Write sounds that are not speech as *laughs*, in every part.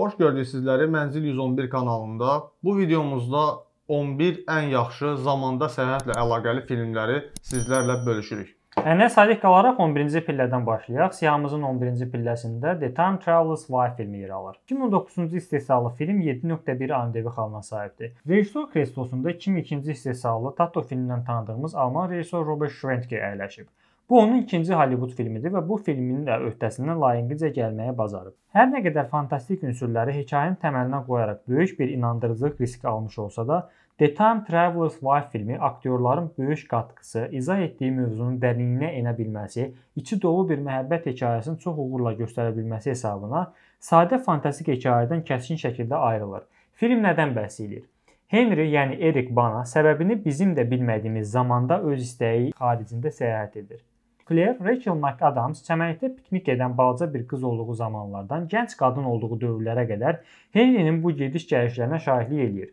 Xoş gördük sizləri Mənzil 111 kanalında. Bu videomuzda 11 ən yaxşı zamanda səyahətlə əlaqəli filmləri sizlərlə bölüşürük. Ənə sadiq qalaraq 11-ci pillədən başlayaq. Siyahımızın 11-ci pilləsində The Time Traveler's Wife filmi yer alır. 2019-cu istehsalı film 7.1 IMDb xalına sahibdir. Rejissor kreslosunda 2002-ci istehsalı Tato filmindən tanıdığımız alman rejissor Robert Schwentke əyləşib. Bu onun ikinci Hollywood filmidir və bu filmin də öhdəsindən layiqincə gəlməyə bacarıb. Hər nə qədər fantastik ünsürləri hekayənin təməlinə qoyaraq böyük bir inandırıcılıq riski almış olsa da, The Time Traveler's Wife filmi aktyorların böyük qatqısı, izah etdiyi mövzunun dərinliyinə enə bilməsi, içi dolu bir məhəbbət hekayəsini çox uğurla göstərə bilməsi hesabına sadə fantastik hekayədən kəskin şəkildə ayrılır. Film nədən bəhs eləyir? Henry, yəni Erik Bana səbəbini bizim də bilmədiyimiz zamanda öz istəyi xaricində səyahət edir. Claire Rachel McAdams çəməkdə piknik edən balaca bir qız olduğu zamanlardan gənc qadın olduğu dövrlərə qədər Henrinin bu gediş-gəlişlərinə şahidlik eləyir.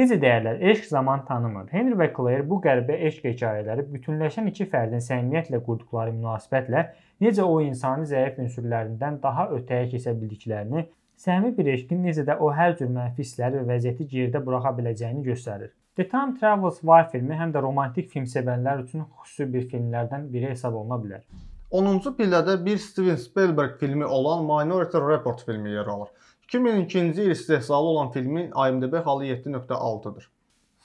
Necə deyirlər, eşq zaman tanımır. Henry və Claire bu qəribə eşq hekayələri bütünləşən iki fərdin səmimiyyətlə qurduqları münasibətlə necə o insani zəif ünsürlərindən daha ötəyə keçə bildiklərini, səmimi bir eşqin necə də o hər cür mənfi hissləri və vəziyyəti geridə buraxa biləcəyini göstərir. The Time Travels Why filmi həm də romantik film sevənlər üçün xüsusi bir filmlərdən biri hesab oluna bilər. 10-cu pillədə bir Steven Spielberg filmi olan Minority Report filmi yer alır. 2002-ci il istehsalı olan filmin IMDb xalı 7.6-dır.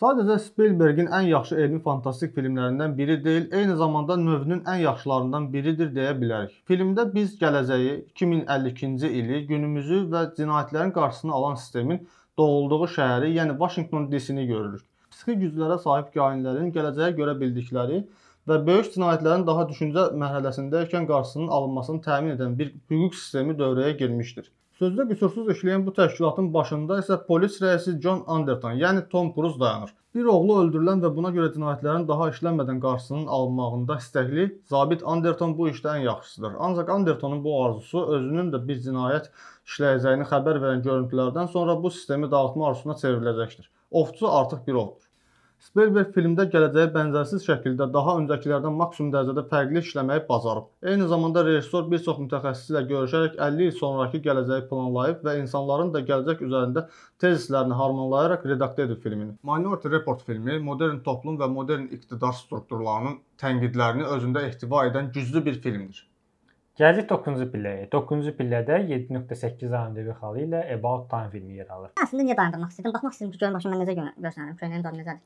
Sadəcə Spielbergin ən yaxşı elmi fantastik filmlərindən biri deyil, eyni zamanda növünün ən yaxşılarından biridir deyə bilərik. Filmdə biz gələcəyi, 2052-ci ili, günümüzü və cinayətlərin qarşısını alan sistemin doğulduğu şəhəri, yəni Washington DC-ni görürük psixi güclərə sahib kainlərin gələcəyə görə bildikləri və böyük cinayətlərin daha düşüncə mərhələsindəykən qarşısının alınmasını təmin edən bir hüquq sistemi dövrəyə girmişdir. Sözdə qüsursuz işləyən bu təşkilatın başında isə polis rəisi John Anderton, yəni Tom Cruise dayanır. Bir oğlu öldürülən və buna görə cinayətlərin daha işlənmədən qarşısının alınmağında istəkli zabit Anderton bu işdə ən yaxşısıdır. Ancaq Andertonun bu arzusu özünün də bir cinayət işləyəcəyini xəbər verən görüntülərdən sonra bu sistemi dağıtma arzusuna çevriləcəkdir. Ovçu artıq bir ovdur. Spielberg filmdə gələcəyə bənzərsiz şəkildə daha öncəkilərdən maksimum dərəcədə fərqli işləməyi bacarıb. Eyni zamanda rejissor bir çox mütəxəssislə görüşərək 50 il sonrakı gələcəyi planlayıb və insanların da gələcək üzərində tezislərini harmanlayaraq redaktə edib filmini. Minority Report filmi modern toplum və modern iqtidar strukturlarının tənqidlərini özündə ehtiva edən güclü bir filmdir. Gəldik 9-cu pilləyə. 9-cu pillədə 7.8 AMDB xalı ilə About Time filmi yer alır. Əslində niyə dayandırmaq istədim? Baxmaq istədim ki, görüm başım mən necə görsənirəm, köynəyim dadı necədir.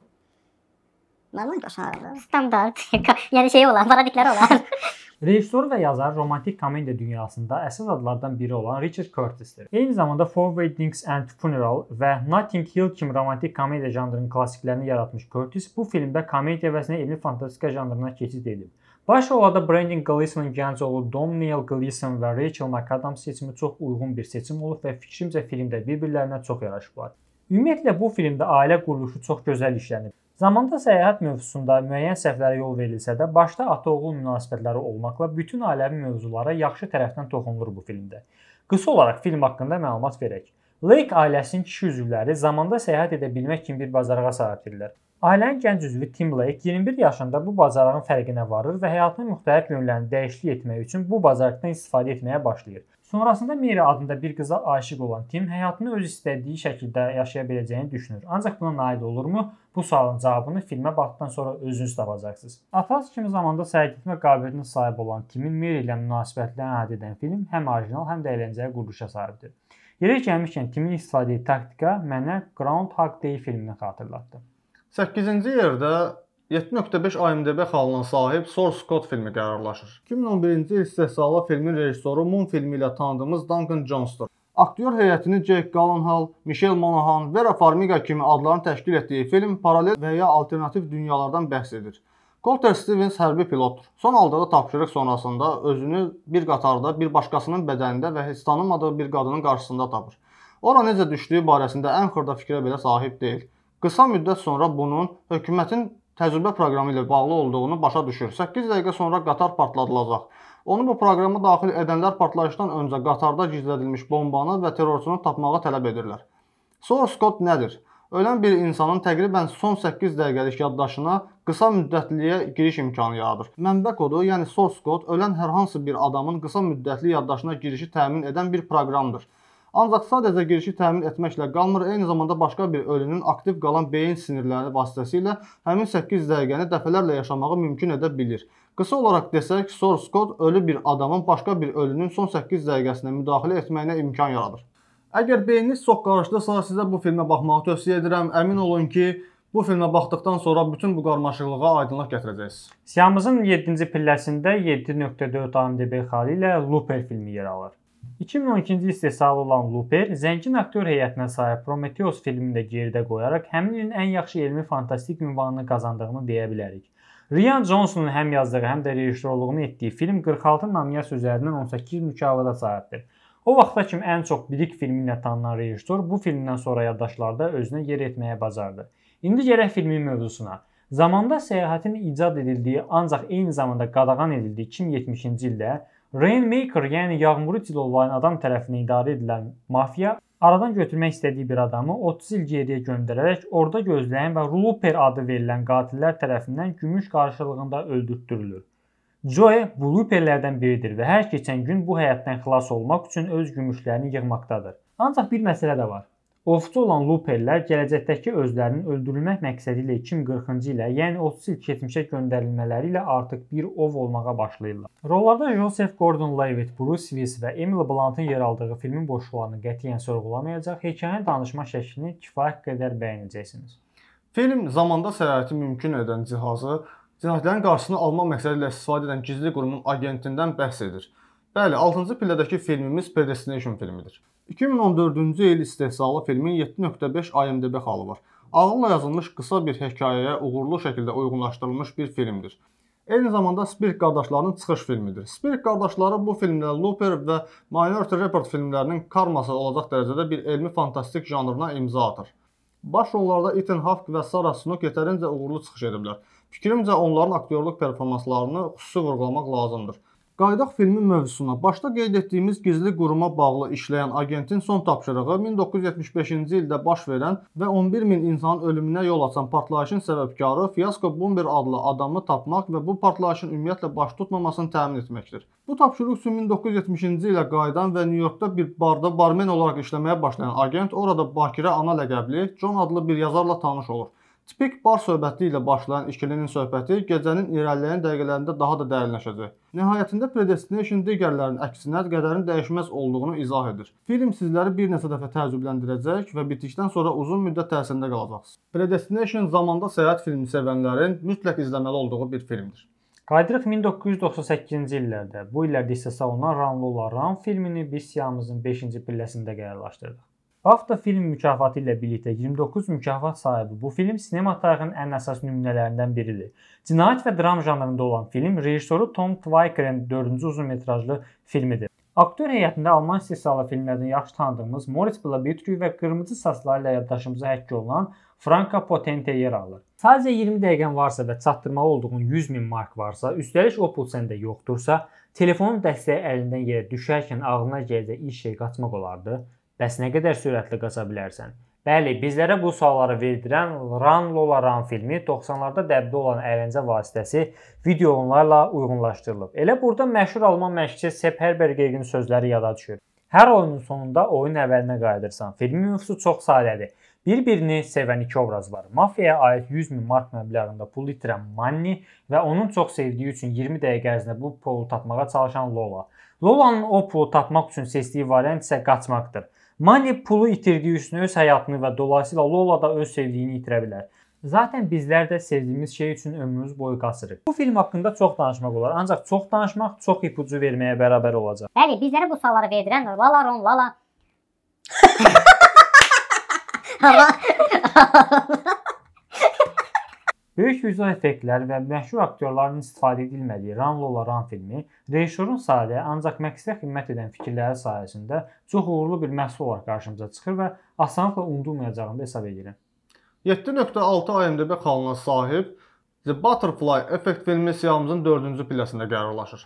Məndən qaşan arada. Standart. *laughs* yəni şey olan, paradiklər olan. *laughs* Rejissor və yazar romantik komediya dünyasında əsas adlardan biri olan Richard Curtisdir. Eyni zamanda Four Weddings and Funeral və Notting Hill kimi romantik komediya janrının klassiklərini yaratmış Curtis bu filmdə komediya əvəzinə elmi fantastika janrına keçid edib. Baş rolda Brendan Gleeson-un gənc oğlu Domhnall Gleeson və Rachel McAdams seçimi çox uyğun bir seçim olub və fikrimcə filmdə bir-birlərinə çox yaraşıblar. Ümumiyyətlə bu filmdə ailə quruluşu çox gözəl işlənib. Zamanda səyahət mövzusunda müəyyən səhvlərə yol verilsə də, başda ata-oğul münasibətləri olmaqla bütün aləvi mövzulara yaxşı tərəfdən toxunulur bu filmdə. Qısa olaraq film haqqında məlumat verək. Lake ailəsinin kişi üzvləri zamanda səyahət edə bilmək kimi bir bacarığa sahibdirlər. Ailənin gənc üzvü Tim Lake 21 yaşında bu bacarığın fərqinə varır və həyatının müxtəlif yönlərini dəyişiklik etmək üçün bu bacarıqdan istifadə etməyə başlayır. Sonrasında Mary adında bir qıza aşiq olan Tim həyatını öz istədiyi şəkildə yaşaya biləcəyini düşünür. Ancaq buna nail olurmu? Bu sualın cavabını filmə baxdıqdan sonra özünüz tapacaqsınız. Atası kimi zamanda sərgilətmə etmə qabiliyyətinə sahib olan Timin Mary ilə münasibətlərini əhatə edən film həm orijinal, həm də əyləncəli quruluşa sahibdir. Yerə gəlmişkən Timin istifadə etdiyi taktika mənə Groundhog Day filmini xatırlatdı. 8-ci yerdə 7.5 IMDb xalına sahib Source Code filmi qərarlaşır. 2011-ci il istehsalı filmin rejissoru Moon filmi ilə tanıdığımız Duncan Johnston. Aktyor heyətini Jake Gyllenhaal, Michelle Monaghan, Vera Farmiga kimi adların təşkil etdiyi film paralel və ya alternativ dünyalardan bəhs edir. Colter Stevens hərbi pilotdur. Son aldığı tapşırıq sonrasında özünü bir qatarda bir başqasının bədənində və heç tanınmadığı bir qadının qarşısında tapır. Ora necə düşdüyü barəsində ən xırda fikrə belə sahib deyil. Qısa müddət sonra bunun hökumətin təcrübə proqramı ilə bağlı olduğunu başa düşür. 8 dəqiqə sonra qatar partladılacaq. Onu bu proqrama daxil edənlər partlayışdan öncə qatarda gizlədilmiş bombanı və terrorçunu tapmağı tələb edirlər. Source code nədir? Ölən bir insanın təqribən son 8 dəqiqəlik yaddaşına qısa müddətliyə giriş imkanı yaradır. Mənbə kodu, yəni source code ölən hər hansı bir adamın qısa müddətli yaddaşına girişi təmin edən bir proqramdır. Ancaq sadəcə girişi təmin etməklə qalmır, eyni zamanda başqa bir ölünün aktiv qalan beyin sinirləri vasitəsilə həmin 8 dəqiqəni dəfələrlə yaşamağı mümkün edə bilir. Qısa olaraq desək, source code ölü bir adamın başqa bir ölünün son 8 dəqiqəsinə müdaxilə etməyinə imkan yaradır. Əgər beyniniz çox qarışdısa, sizə bu filmə baxmağı tövsiyə edirəm. Əmin olun ki, Bu filmə baxdıqdan sonra bütün bu qarmaşıqlığa aydınlıq gətirəcəksiniz. Siyahımızın 7-ci pilləsində 7.4 IMDb xalı ilə Looper filmi yer alır. 2012-ci istehsalı olan Looper zəngin aktyor heyətinə sahib Prometheus filmini də geridə qoyaraq həmin ilin ən yaxşı elmi fantastik ünvanını qazandığını deyə bilərik. Rian Johnsonun həm yazdığı, həm də rejissorluğunu etdiyi film 46 nominasiya üzərindən 18 mükafata sahibdir. O vaxta kimi ən çox bilik filmi ilə tanınan rejissor bu filmdən sonra yaddaşlarda özünə yer etməyə bacardı. İndi gələk filmin mövzusuna. Zamanda səyahətin icad edildiyi, ancaq eyni zamanda qadağan edildiyi 2070-ci ildə Rainmaker, yəni yağmuru cilovayan adam tərəfindən idarə edilən mafiya aradan götürmək istədiyi bir adamı 30 il geriyə göndərərək orada gözləyən və Looper adı verilən qatillər tərəfindən gümüş qarşılığında öldürtdürülür. Joe bu Looperlərdən biridir və hər keçən gün bu həyatdan xilas olmaq üçün öz gümüşlərini yığmaqdadır. Ancaq bir məsələ də var. Ovçu olan Luperlər gələcəkdəki özlərinin öldürülmək məqsədi ilə 2040-cı ilə, yəni 30 il keçmişə göndərilmələri ilə artıq bir ov olmağa başlayırlar. Rollarda Joseph Gordon-Levitt, Bruce Willis və Emily Bluntın yer aldığı filmin boşluqlarını qətiyyən sorğulamayacaq, hekayənin danışma şəklini kifayət qədər bəyənəcəksiniz. Film zamanda səyahəti mümkün edən cihazı cinayətlərin qarşısını almaq məqsədi ilə istifadə edən gizli qurumun agentindən bəhs edir. Bəli, 6-cı pillədəki filmimiz Predestination filmidir. 2014-cü il istehsalı filmin 7.5 IMDb xalı var. Ağılla yazılmış qısa bir hekayəyə uğurlu şəkildə uyğunlaşdırılmış bir filmdir. Eyni zamanda Spirk qardaşlarının çıxış filmidir. Spirk qardaşları bu filmlə Looper və Minority Report filmlərinin karması olacaq dərəcədə bir elmi fantastik janrına imza atır. Baş rollarda Ethan Hawke və Sarah Snook yetərincə uğurlu çıxış ediblər. Fikrimcə onların aktyorluq performanslarını xüsusi vurğulamaq lazımdır. Qayıdaq filmin mövzusuna. Başda qeyd etdiyimiz gizli quruma bağlı işləyən agentin son tapşırığı 1975-ci ildə baş verən və 11 min insanın ölümünə yol açan partlayışın səbəbkarı Fiasko Bomber adlı adamı tapmaq və bu partlayışın ümumiyyətlə baş tutmamasını təmin etməkdir. Bu tapşırıq üçün 1970-ci ilə qayıdan və Nyu-Yorkda bir barda barmen olaraq işləməyə başlayan agent orada Bakirə Ana ləqəbli John adlı bir yazarla tanış olur. Tipik bar söhbəti ilə başlayan ikilinin söhbəti gecənin irəliləyən dəqiqələrində daha da dərinləşəcək. Nəhayətində Predestination digərlərinin əksinə qədərin dəyişməz olduğunu izah edir. Film sizləri bir neçə dəfə təəccübləndirəcək və bitdikdən sonra uzun müddət təsirində qalacaqsınız. Predestination zamanda səyahət filmi sevənlərin mütləq izləməli olduğu bir filmdir. Qaydırıq 1998-ci illərdə, bu illərdə isə salınan Ranloların filmini biz siyahımızın 5-ci pilləsində qərarlaşdırdıq. BAFTA film mükafatı ilə birlikdə 29 mükafat sahibi bu film sinema tarixinin ən əsas nümunələrindən biridir. Cinayət və dram janrında olan film rejissoru Tom Twyker'in 4-cü uzunmetrajlı filmidir. Aktyor heyətində Alman istehsalı filmlərdən yaxşı tanıdığımız Moritz Blebitrü və qırmızı saçları ilə yaddaşımıza həkk olunan Franka Potente yer alır. Sadəcə 20 dəqiqən varsa və çatdırmalı olduğun 100 min mark varsa, üstəlik o pul səndə yoxdursa, telefonun dəstəyi əlindən yerə düşərkən ağlına gələcək ilk şey qaçmaq olardı. Bəs nə qədər sürətlə qaça bilərsən? Bəli, bizlərə bu sualları verdirən Run Lola Run filmi 90-larda dəbdə olan əyləncə vasitəsi video oyunlarla uyğunlaşdırılıb. Elə burada məşhur alman məşqçi Sepp Herbergerin sözləri yada düşür. Hər oyunun sonunda oyun əvvəlinə qayıdırsan. Filmin mövzusu çox sadədir. Bir-birini sevən iki obraz var. Mafiyaya aid 100 min mark məbləğində pul itirən Manni və onun çox sevdiyi üçün 20 dəqiqə ərzində bu pulu tapmağa çalışan Lola. Lolanın o pulu tapmaq üçün seçdiyi variant isə qaçmaqdır. Mane pulu itirdiyi üçün öz həyatını və dolayısıyla Lola da öz sevdiyini itirə bilər. Zaten bizlər də sevdiyimiz şey üçün ömrümüz boyu qasırıq. Bu film haqqında çox danışmaq olar, ancaq çox danışmaq çox ipucu verməyə bərabər olacaq. Bəli, bizlərə bu sualları verdirən Lala Ron Lala. Hava Böyük vizual effektlər və məşhur aktyorların istifadə edilmədiyi Ran Lola Ran filmi rejissorun sadə, ancaq məqsədə xidmət edən fikirləri sayəsində çox uğurlu bir məhsul olaraq qarşımıza çıxır və asanlıqla unudulmayacağını hesab edirəm. 7.6 IMDb xalına sahib The Butterfly effekt filmi siyahımızın 4-cü pilləsində qərarlaşır.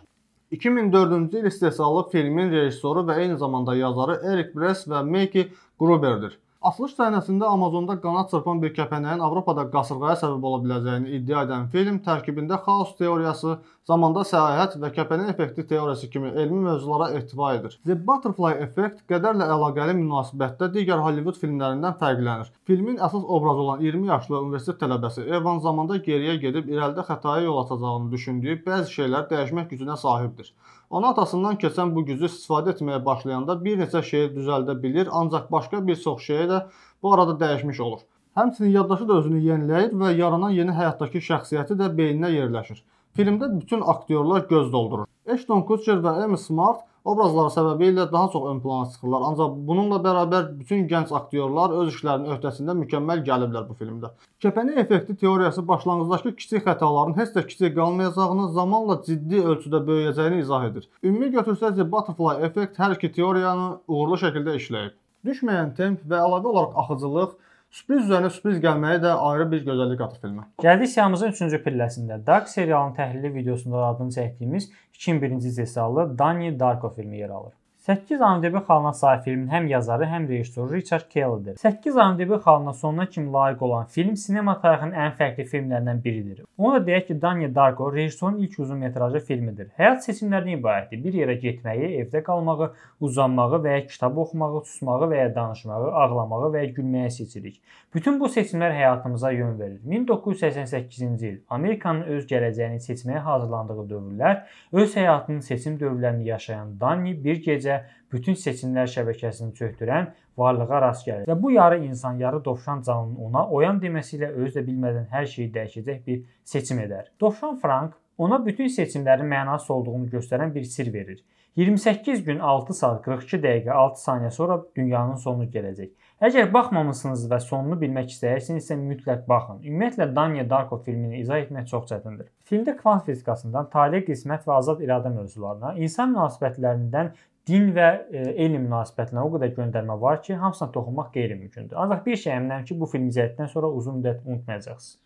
2004-cü il istehsalı filmin rejissoru və eyni zamanda yazarı Eric Bress və Maggie Gruberdir. Açılış səhnəsində Amazonda qanad çırpan bir kəpənəyin Avropada qasırğaya səbəb ola biləcəyini iddia edən film tərkibində xaos teoriyası, zamanda səyahət və kəpənək effekti teoriyası kimi elmi mövzulara ehtiva edir. The Butterfly Effect qədərlə əlaqəli münasibətdə digər Hollywood filmlərindən fərqlənir. Filmin əsas obrazı olan 20 yaşlı universitet tələbəsi Evan zamanda geriyə gedib irəlidə xətaya yol açacağını düşündüyü bəzi şeylər dəyişmək gücünə sahibdir. Ona atasından keçən bu gücü istifadə etməyə başlayanda bir neçə şeyi düzəldə bilir, ancaq başqa bir çox şeyə də bu arada dəyişmiş olur. Həmçinin yaddaşı da özünü yeniləyir və yaranan yeni həyatdakı şəxsiyyəti də beyninə yerləşir. Filmdə bütün aktyorlar göz doldurur. Ashton Kutcher və Emma Smart obrazlar səbəbilə daha çox ön plana çıxırlar. Ancaq bununla bərabər bütün gənc aktyorlar öz işlərinin öhdəsində mükəmməl gəliblər bu filmdə. Kəpənək effekti teoriyası başlanğıcdakı kiçik xətaların heç də kiçik qalmayacağını, zamanla ciddi ölçüdə böyüyəcəyini izah edir. Ümumi götürsəz, butterfly effekt hər iki teoriyanı uğurlu şəkildə işləyib. Düşməyən temp və əlavə olaraq axıcılıq Sürpriz üzərinə sürpriz gəlməyi də ayrı bir gözəllik qatır filmə. Gəldik siyahımızın 3-cü pilləsində. Dark serialının təhlili videosunda adını çəkdiyimiz 2001-ci istehsalı Danny Darko filmi yer alır. 8 IMDb xalına sahib filmin həm yazarı, həm rejissoru Richard Kellidir. 8 IMDb xalına sonuna kimi layiq olan film sinema tarixinin ən fərqli filmlərindən biridir. Onu da deyək ki, Daniel Darko rejissorun ilk uzunmetrajlı filmidir. Həyat seçimlərindən ibarətdir. Bir yerə getməyi, evdə qalmağı, uzanmağı və ya kitab oxumağı, susmağı və ya danışmağı, ağlamağı və ya gülməyi seçirik. Bütün bu seçimlər həyatımıza yön verir. 1988-ci il Amerikanın öz gələcəyini seçməyə hazırlandığı dövrlər, öz həyatının seçim dövrlərini yaşayan Danny bir gecə isə bütün seçimlər şəbəkəsini çökdürən varlığa rast gəlir. Və bu yarı insan, yarı dovşan canının ona oyan deməsi ilə özü də bilmədən hər şeyi dəyişəcək bir seçim edər. Dovşan Frank ona bütün seçimlərin mənası olduğunu göstərən bir sir verir. 28 gün 6 saat 42 dəqiqə 6 saniyə sonra dünyanın sonu gələcək. Əgər baxmamısınız və sonunu bilmək istəyirsinizsə mütləq baxın. Ümumiyyətlə Daniya Darko filmini izah etmək çox çətindir. Filmdə kvant fizikasından tale, qismət və azad iradə mövzularına, insan münasibətlərindən din və e, elm münasibətlərinə o qədər göndərmə var ki, hamısına toxunmaq qeyri-mümkündür. Ancaq bir şey əminəm ki, bu film izlədikdən sonra uzun müddət unutmayacaqsınız.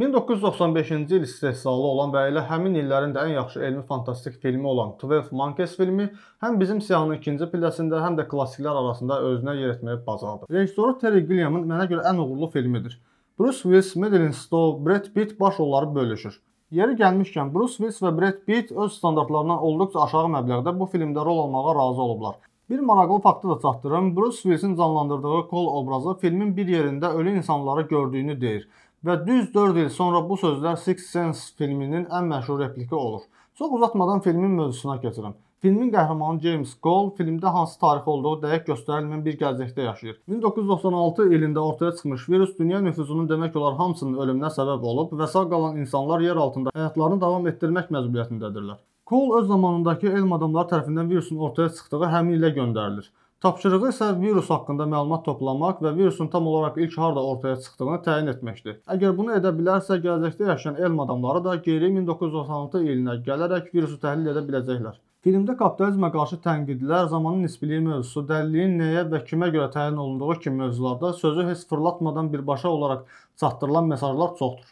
1995-ci il istehsalı olan və elə həmin illərin də ən yaxşı elmi fantastik filmi olan 12 Monkeys filmi həm bizim siyahının ikinci pilləsində, həm də klassiklər arasında özünə yer etməyi bacardı. Rejissoru Terry Gilliamın mənə görə ən uğurlu filmidir. Bruce Willis, Madeline Stowe, Brad Pitt baş rolları bölüşür. Yeri gəlmişkən, Bruce Willis və Brad Pitt öz standartlarından olduqca aşağı məbləğdə bu filmdə rol almağa razı olublar. Bir maraqlı faktı da çatdırım. Bruce Willisin canlandırdığı Cole obrazı filmin bir yerində ölü insanları gördüyünü deyir və düz 4 il sonra bu sözlər Six Sense filminin ən məşhur repliki olur. Çox uzatmadan filmin mövzusuna keçirəm. Filmin qəhrəmanı James Cole filmdə hansı tarix olduğu dəqiq göstərilməyən bir gələcəkdə yaşayır. 1996 ilində ortaya çıxmış virus dünya nüfuzunun demək olar hamısının ölümünə səbəb olub və sağ qalan insanlar yer altında həyatlarını davam etdirmək məcburiyyətindədirlər. Cole öz zamanındakı elm adamları tərəfindən virusun ortaya çıxdığı həmin ilə göndərilir. Tapşırığı isə virus haqqında məlumat toplamaq və virusun tam olaraq ilk harda ortaya çıxdığını təyin etməkdir. Əgər bunu edə bilərsə, gələcəkdə yaşayan elm adamları da geri 1996 ilinə gələrək virusu təhlil edə biləcəklər. Filmdə kapitalizmə qarşı tənqidlər, zamanın nisbiliyi mövzusu, dəliliyin nəyə və kimə görə təyin olunduğu kimi mövzularda sözü heç fırlatmadan birbaşa olaraq çatdırılan mesajlar çoxdur.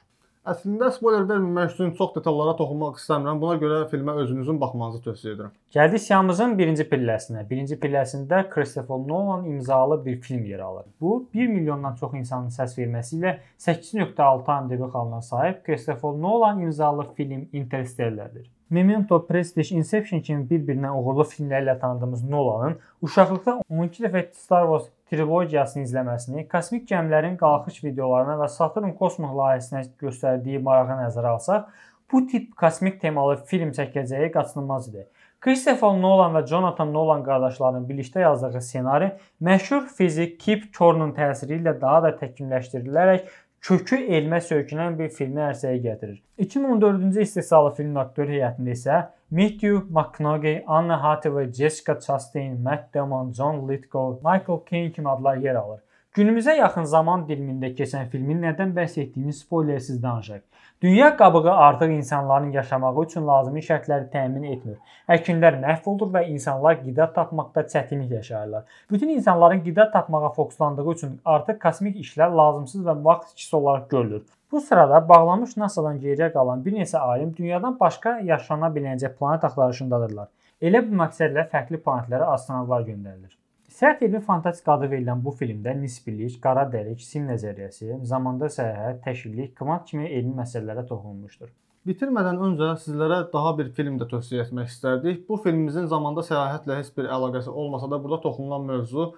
Əslində spoiler verməmək üçün çox detallara toxunmaq istəmirəm. Buna görə filmə özünüzün baxmanızı tövsiyə edirəm. Gəldik siyamızın birinci pilləsinə. Birinci pilləsində Christopher Nolan imzalı bir film yer alır. Bu 1 milyondan çox insanın səs verməsi ilə 8.6 IMDb xalına sahib Christopher Nolan imzalı film Interstellar-dir. Memento, Prestige, Inception kimi bir-birindən uğurlu filmlərlə tanıdığımız Nolanın uşaqlıqda 12 dəfə Star Wars trilogiyasını izləməsini, kosmik gəmilərin qalxış videolarına və Saturn kosmos layihəsinə göstərdiyi marağı nəzərə alsaq, bu tip kosmik temalı film çəkəcəyi qaçınılmaz idi. Christopher Nolan və Jonathan Nolan qardaşlarının birlikdə yazdığı ssenari məşhur fizik Kip Thorne-un təsiri ilə daha da təkmilləşdirilərək kökü elmə söykənən bir filmi ərsəyə gətirir. 2014-cü istehsalı filmin aktyor heyətində isə Matthew McConaughey, Anna Hathaway, Jessica Chastain, Matt Damon, John Lithgow, Michael Caine kimi adlar yer alır. Günümüzə yaxın zaman dilimində keçən filmin nədən bəhs etdiyini spoilersiz danışaq. Dünya qabığı artıq insanların yaşamağı üçün lazımi şərtləri təmin etmir. Əkinlər məhv olur və insanlar qida tapmaqda çətinlik yaşayırlar. Bütün insanların qida tapmağa fokuslandığı üçün artıq kosmik işlər lazımsız və vaxt itkisi olaraq görülür. Bu sırada bağlanmış NASA-dan geriyə qalan bir neçə alim dünyadan başqa yaşana biləcək planet axtarışındadırlar. Elə bu məqsədlə fərqli planetlərə astronavtlar göndərilir. Sərt elmi fantastika adı verilən bu filmdə nisbilik, qara dəlik, sim nəzəriyyəsi, zamanda səyahət, təşkillik, kvant kimi elmi məsələlərə toxunulmuşdur. Bitirmədən öncə sizlərə daha bir film də tövsiyə etmək istərdik. Bu filmimizin zamanda səyahətlə heç bir əlaqəsi olmasa da burada toxunulan mövzu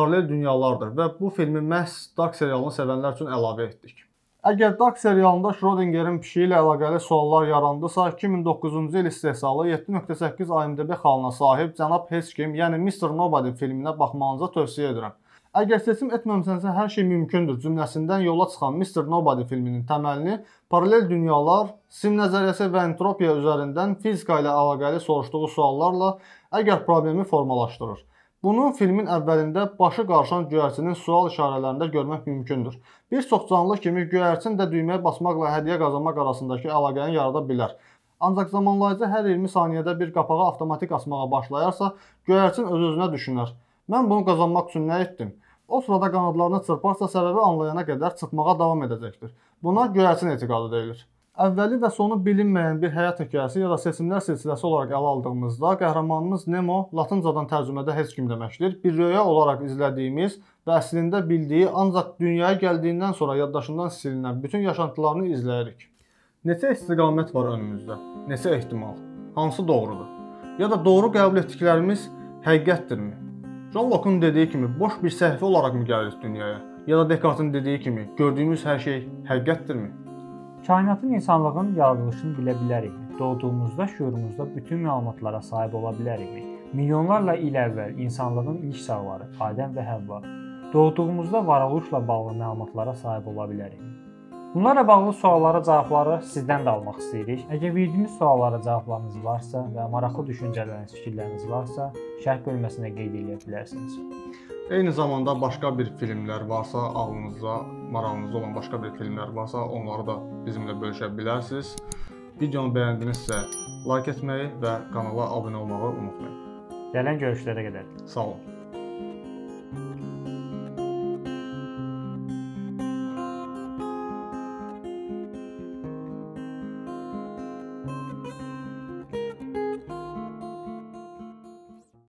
paralel dünyalardır və bu filmi məhz Dark serialını sevənlər üçün əlavə etdik. Əgər DAX serialında Şrodingerin pişiyi ilə əlaqəli suallar yarandısa, 2009-cu il istehsalı 7.8 IMDb xalına sahib cənab heç kim, yəni Mr. Nobody filminə baxmanıza tövsiyə edirəm. Əgər seçim etməmisinizsə hər şey mümkündür cümləsindən yola çıxan Mr. Nobody filminin təməlini paralel dünyalar, sim nəzəriyyəsi və entropiya üzərindən fizika ilə əlaqəli soruşduğu suallarla əgər problemi formalaşdırır. Bunu filmin əvvəlində başı qarışan göyərçinin sual işarələrində görmək mümkündür. Bir çoxcanlı kimi göyərçin də düyməyə basmaqla hədiyyə qazanmaq arasındakı əlaqəni yarada bilər. Ancaq zamanlayıcı hər 20 saniyədə bir qapağa avtomatik asmağa başlayarsa, göyərçin öz-özünə düşünər. Mən bunu qazanmaq üçün nə etdim? O sırada qanadlarını çırparsa səbəbi anlayana qədər çırpmağa davam edəcəkdir. Buna göyərçin etiqadı deyilir. Əvvəli və sonu bilinməyən bir həyat hekayəsi ya da seçimlər silsiləsi olaraq ələ aldığımızda qəhrəmanımız Nemo latıncadan tərcümədə heç kim deməkdir. Bir röya olaraq izlədiyimiz və əslində bildiyi ancaq dünyaya gəldiyindən sonra yaddaşından silinən bütün yaşantılarını izləyirik. Neçə istiqamət var önümüzdə? Neçə ehtimal? Hansı doğrudur? Ya da doğru qəbul etdiklərimiz həqiqətdirmi? John Locke-un dediyi kimi boş bir səhvə olaraq mı gəlirik dünyaya? Ya da Descartes-in dediyi kimi gördüyümüz hər şey həqiqətdirmi? Kainatın insanlığın yaradılışını bilə bilərikmi? Doğduğumuzda şuurumuzda bütün məlumatlara sahib ola bilərikmi? Milyonlarla il əvvəl insanlığın ilk sağları Adəm və Həvva doğduğumuzda varoluşla bağlı məlumatlara sahib ola bilərik. Bunlarla bağlı suallara cavabları sizdən də almaq istəyirik. Əgər verdiyimiz suallara cavablarınız varsa və maraqlı düşüncələriniz, fikirləriniz varsa, şərh bölməsinə qeyd edə bilərsiniz. Eyni zamanda başqa bir filmlər varsa, ağlınızda, marağınızda olan başqa bir filmlər varsa, onları da bizimlə bölüşə bilərsiniz. Videonu bəyəndinizsə, like etməyi və kanala abunə olmağı unutmayın. Gələn görüşlərə qədər. Sağ olun.